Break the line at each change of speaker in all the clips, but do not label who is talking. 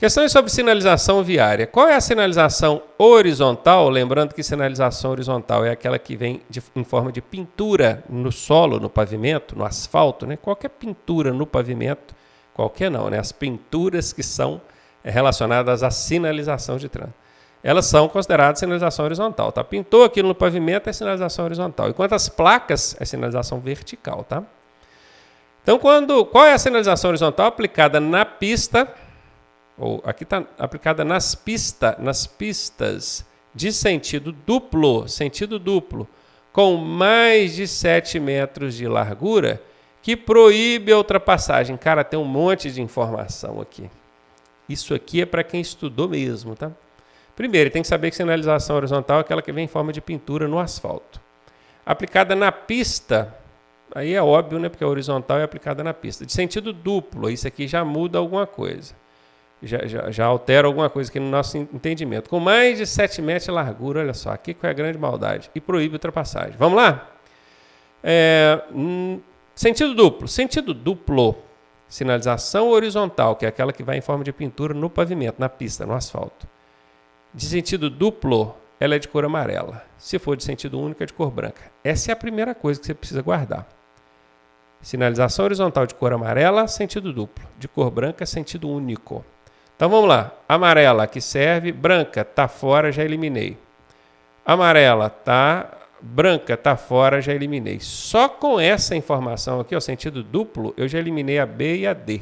Questões é sobre sinalização viária. Qual é a sinalização horizontal? Lembrando que sinalização horizontal é aquela que vem de, em forma de pintura no solo, no pavimento, no asfalto, né? Qualquer pintura no pavimento, qualquer não, né? As pinturas que são eh, relacionadas à sinalização de trânsito. Elas são consideradas sinalização horizontal, tá? Pintou aquilo no pavimento é sinalização horizontal. Enquanto as placas é sinalização vertical, tá? Então, quando, qual é a sinalização horizontal aplicada na pista? ou aqui está aplicada nas, pistas, nas pistas de sentido duplo, sentido duplo, com mais de 7 metros de largura, que proíbe a ultrapassagem. Cara, tem um monte de informação aqui. Isso aqui é para quem estudou mesmo, tá? Primeiro, tem que saber que sinalização horizontal é aquela que vem em forma de pintura no asfalto. Aplicada na pista, aí é óbvio, né? Porque a horizontal é aplicada na pista. De sentido duplo, isso aqui já muda alguma coisa já, já, já, altera alguma coisa aqui no nosso entendimento. Com mais de 7 metros de largura, olha só, aqui é a grande maldade. E proíbe ultrapassagem. Vamos lá? É, hum, sentido duplo. Sentido duplo. Sinalização horizontal, que é aquela que vai em forma de pintura no pavimento, na pista, no asfalto. De sentido duplo, ela é de cor amarela. Se for de sentido único, é de cor branca. Essa é a primeira coisa que você precisa guardar. Sinalização horizontal de cor amarela, sentido duplo. De cor branca, sentido único. Então vamos lá. Amarela que serve, branca tá fora, já eliminei. Amarela tá, branca tá fora, já eliminei. Só com essa informação aqui, o sentido duplo, eu já eliminei a B e a D.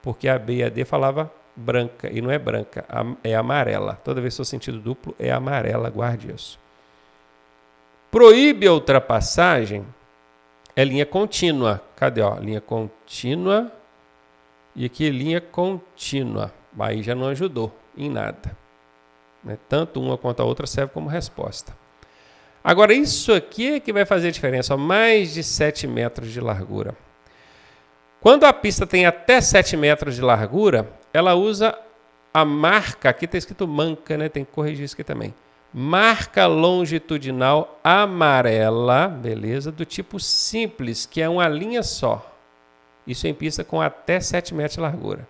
Porque a B e a D falava branca e não é branca, é amarela. Toda vez que o sentido duplo é amarela, guarde isso. Proíbe a ultrapassagem é linha contínua. Cadê? Ó? Linha contínua. E aqui linha contínua. Aí já não ajudou em nada. Né? Tanto uma quanto a outra serve como resposta. Agora, isso aqui é que vai fazer a diferença, ó, mais de 7 metros de largura. Quando a pista tem até 7 metros de largura, ela usa a marca, aqui está escrito manca, né? tem que corrigir isso aqui também. Marca longitudinal amarela, beleza, do tipo simples, que é uma linha só. Isso em pista com até 7 metros de largura.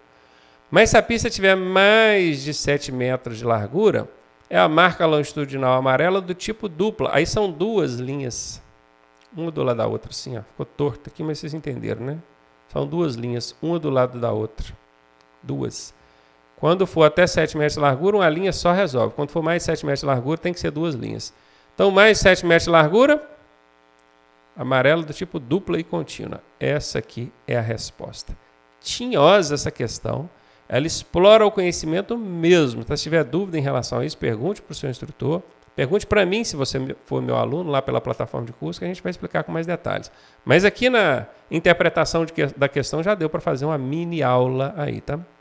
Mas se a pista tiver mais de 7 metros de largura, é a marca longitudinal amarela do tipo dupla. Aí são duas linhas, uma do lado da outra, assim, ó. Ficou torta aqui, mas vocês entenderam, né? São duas linhas, uma do lado da outra. Duas. Quando for até 7 metros de largura, uma linha só resolve. Quando for mais 7 metros de largura, tem que ser duas linhas. Então, mais 7 metros de largura, amarela do tipo dupla e contínua. Essa aqui é a resposta. Tinhosa essa questão. Ela explora o conhecimento mesmo. Então, se tiver dúvida em relação a isso, pergunte para o seu instrutor. Pergunte para mim, se você for meu aluno, lá pela plataforma de curso, que a gente vai explicar com mais detalhes. Mas aqui na interpretação de que, da questão já deu para fazer uma mini aula aí, tá?